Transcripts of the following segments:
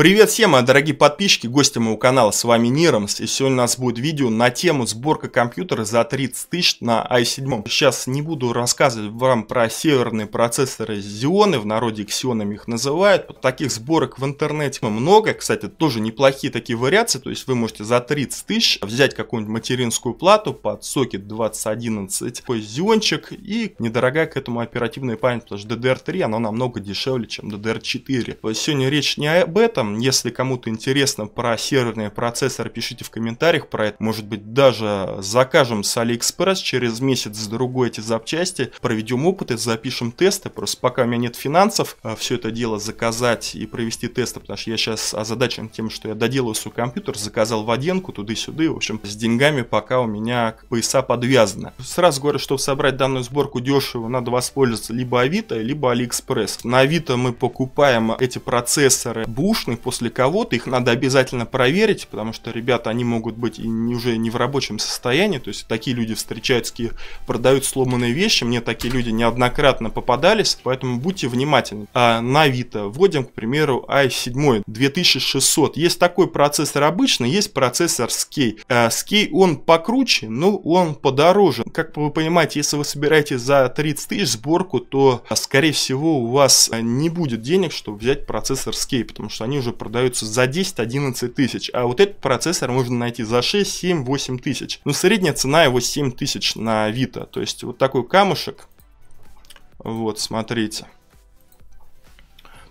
Привет всем, дорогие подписчики, гости моего канала, с вами Нирамс, и сегодня у нас будет видео на тему сборка компьютера за 30 тысяч на i7. Сейчас не буду рассказывать вам про северные процессоры Xeon, в народе Xeon их называют, таких сборок в интернете много, кстати, тоже неплохие такие вариации, то есть вы можете за 30 тысяч взять какую-нибудь материнскую плату под сокет 2011, такой Xeonчик и недорогая к этому оперативная память, потому что DDR3 она намного дешевле, чем DDR4. Сегодня речь не об этом, если кому-то интересно про серверные процессоры, пишите в комментариях про это. Может быть, даже закажем с Алиэкспресс через месяц-другой эти запчасти, проведем опыты, запишем тесты. Просто пока у меня нет финансов э, все это дело заказать и провести тесты, потому что я сейчас озадачен тем, что я доделаю свой компьютер, заказал воденку туда-сюда. В общем, с деньгами пока у меня пояса подвязаны. Сразу говорю, чтобы собрать данную сборку дешево, надо воспользоваться либо Авито, либо Алиэкспресс. На Авито мы покупаем эти процессоры бушные, после кого-то, их надо обязательно проверить, потому что ребята, они могут быть и не, уже не в рабочем состоянии, то есть такие люди встречаются, которые продают сломанные вещи, мне такие люди неоднократно попадались, поэтому будьте внимательны. А на Авито вводим, к примеру, i7 2600. Есть такой процессор обычный, есть процессор Skey. Skey а он покруче, но он подороже. Как вы понимаете, если вы собираете за 30 тысяч сборку, то, скорее всего, у вас не будет денег, чтобы взять процессор Skey, потому что они уже продаются за 10-11 тысяч, а вот этот процессор можно найти за 6-7-8 тысяч. Но ну, средняя цена его 7 тысяч на Авито, то есть вот такой камушек, вот, смотрите.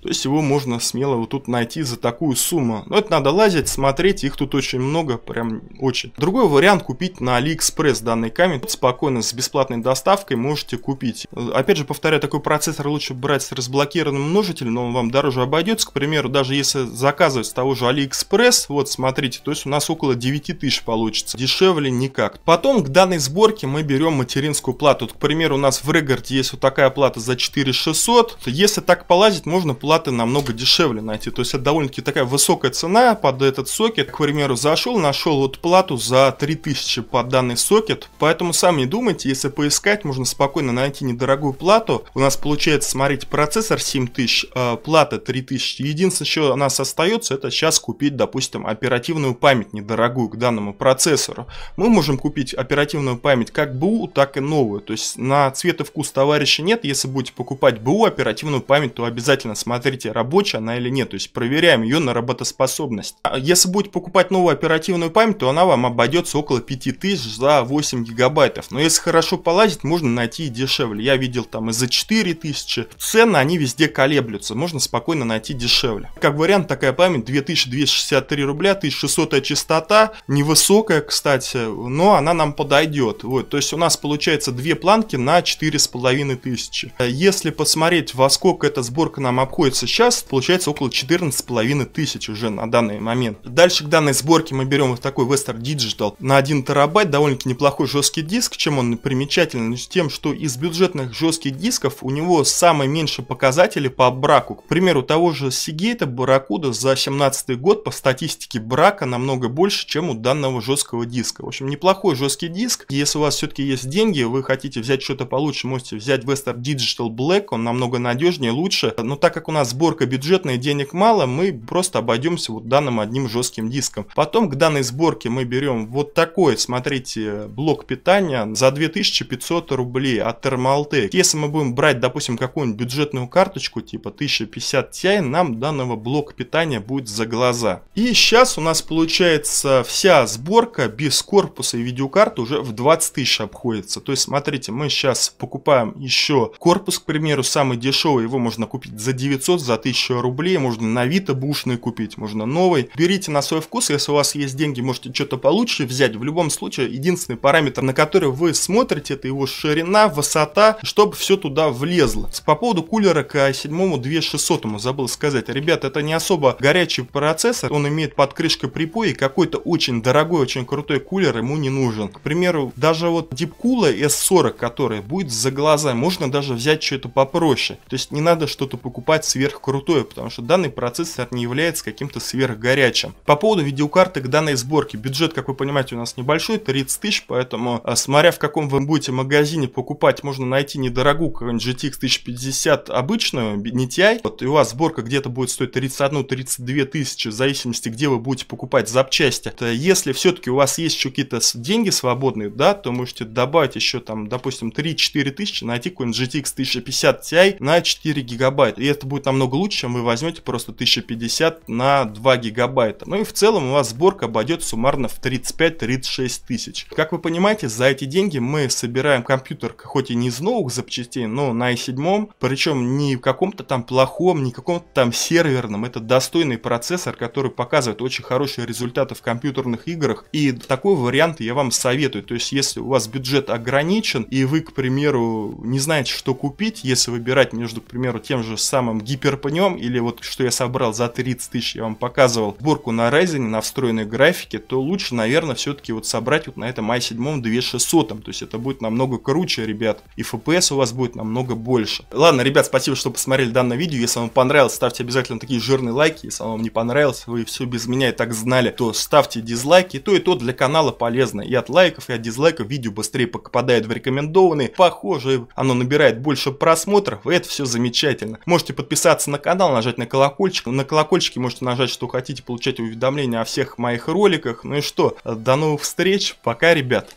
То есть его можно смело вот тут найти за такую сумму. Но это надо лазить, смотреть, их тут очень много, прям очень. Другой вариант купить на Алиэкспресс данный камень. Тут спокойно с бесплатной доставкой можете купить. Опять же повторяю, такой процессор лучше брать с разблокированным множителем, но он вам дороже обойдется. К примеру, даже если заказывать с того же Алиэкспресс, вот смотрите, то есть у нас около 9000 получится. Дешевле никак. Потом к данной сборке мы берем материнскую плату. Вот, к примеру, у нас в Регарде есть вот такая плата за 4600. Если так полазить, можно платить платы намного дешевле найти. То есть это довольно-таки такая высокая цена под этот сокет. К примеру, зашел, нашел вот плату за 3000 под данный сокет. Поэтому сами думайте, если поискать, можно спокойно найти недорогую плату. У нас получается, смотрите, процессор 7000, э, а, плата 3000. Единственное, что у нас остается, это сейчас купить, допустим, оперативную память недорогую к данному процессору. Мы можем купить оперативную память как БУ, так и новую. То есть на цвет и вкус товарища нет. Если будете покупать БУ оперативную память, то обязательно смотрите смотрите, рабочая она или нет. То есть проверяем ее на работоспособность. А если будете покупать новую оперативную память, то она вам обойдется около 5000 за 8 гигабайтов. Но если хорошо полазить, можно найти и дешевле. Я видел там и за 4000. Цены, они везде колеблются. Можно спокойно найти дешевле. Как вариант, такая память 2263 рубля, 1600 частота. Невысокая, кстати, но она нам подойдет. Вот, то есть у нас получается две планки на 4500. Если посмотреть, во сколько эта сборка нам обходится находится сейчас, получается около 14,5 тысяч уже на данный момент. Дальше к данной сборке мы берем вот такой Western Digital на 1 терабайт, довольно-таки неплохой жесткий диск, чем он примечателен, тем, что из бюджетных жестких дисков у него самые меньшие показатели по браку. К примеру, того же Seagate Barracuda за 17 год по статистике брака намного больше, чем у данного жесткого диска. В общем, неплохой жесткий диск. Если у вас все-таки есть деньги, вы хотите взять что-то получше, можете взять Western Digital Black, он намного надежнее, лучше. Но так как у нас нас сборка бюджетная, денег мало, мы просто обойдемся вот данным одним жестким диском. Потом к данной сборке мы берем вот такой, смотрите, блок питания за 2500 рублей от Thermaltake. Если мы будем брать, допустим, какую-нибудь бюджетную карточку, типа 1050 Ti, нам данного блока питания будет за глаза. И сейчас у нас получается вся сборка без корпуса и видеокарты уже в 20 тысяч обходится. То есть, смотрите, мы сейчас покупаем еще корпус, к примеру, самый дешевый, его можно купить за 900 500 за 1000 рублей, можно на Авито бушный купить, можно новый. Берите на свой вкус, если у вас есть деньги, можете что-то получше взять. В любом случае, единственный параметр, на который вы смотрите, это его ширина, высота, чтобы все туда влезло. По поводу кулера к 7 2600 забыл сказать. Ребят, это не особо горячий процессор, он имеет под крышкой припой и какой-то очень дорогой, очень крутой кулер ему не нужен. К примеру, даже вот дипкула S40, который будет за глаза, можно даже взять что-то попроще. То есть не надо что-то покупать с сверхкрутое, потому что данный процессор не является каким-то сверхгорячим. По поводу видеокарты к данной сборке. Бюджет, как вы понимаете, у нас небольшой, 30 тысяч, поэтому а, смотря в каком вы будете магазине покупать, можно найти недорогую какую-нибудь GTX 1050 обычную, не TI. Вот, и у вас сборка где-то будет стоить 31-32 тысячи, в зависимости, где вы будете покупать запчасти. Если все-таки у вас есть еще какие-то деньги свободные, да, то можете добавить еще там, допустим, 3-4 тысячи, найти какой-нибудь GTX 1050 Ti на 4 гигабайта. И это будет будет намного лучше, чем вы возьмете просто 1050 на 2 гигабайта. Ну и в целом у вас сборка обойдет суммарно в 35-36 тысяч. Как вы понимаете, за эти деньги мы собираем компьютер, хоть и не из новых запчастей, но на i7, причем не в каком-то там плохом, не в каком-то там серверном, это достойный процессор, который показывает очень хорошие результаты в компьютерных играх, и такой вариант я вам советую, то есть если у вас бюджет ограничен, и вы, к примеру, не знаете, что купить, если выбирать между, к примеру, тем же самым гиперпнем или вот что я собрал за 30 тысяч, я вам показывал сборку на Ryzen, на встроенной графике, то лучше, наверное, все-таки вот собрать вот на этом i7 2600. То есть это будет намного круче, ребят, и FPS у вас будет намного больше. Ладно, ребят, спасибо, что посмотрели данное видео. Если вам понравилось, ставьте обязательно такие жирные лайки. Если вам не понравилось, вы все без меня и так знали, то ставьте дизлайки. И то, и то для канала полезно. И от лайков, и от дизлайков видео быстрее попадает в рекомендованные. Похоже, оно набирает больше просмотров, и это все замечательно. Можете подписаться подписаться на канал, нажать на колокольчик. На колокольчике можете нажать, что хотите, получать уведомления о всех моих роликах. Ну и что, до новых встреч, пока, ребят!